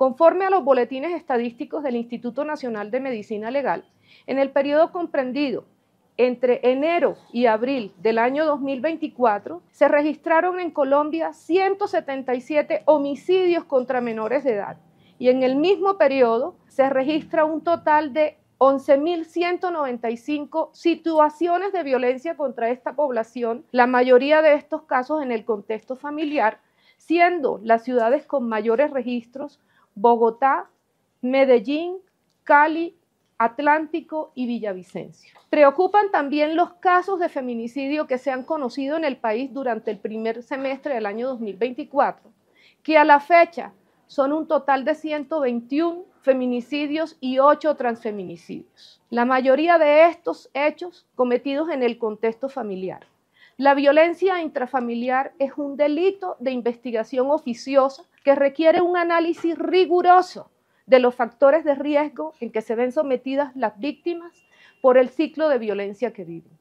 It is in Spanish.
Conforme a los boletines estadísticos del Instituto Nacional de Medicina Legal, en el periodo comprendido entre enero y abril del año 2024, se registraron en Colombia 177 homicidios contra menores de edad y en el mismo periodo se registra un total de 11.195 situaciones de violencia contra esta población, la mayoría de estos casos en el contexto familiar, siendo las ciudades con mayores registros Bogotá, Medellín, Cali, Atlántico y Villavicencio. Preocupan también los casos de feminicidio que se han conocido en el país durante el primer semestre del año 2024, que a la fecha son un total de 121 feminicidios y 8 transfeminicidios. La mayoría de estos hechos cometidos en el contexto familiar. La violencia intrafamiliar es un delito de investigación oficiosa que requiere un análisis riguroso de los factores de riesgo en que se ven sometidas las víctimas por el ciclo de violencia que viven.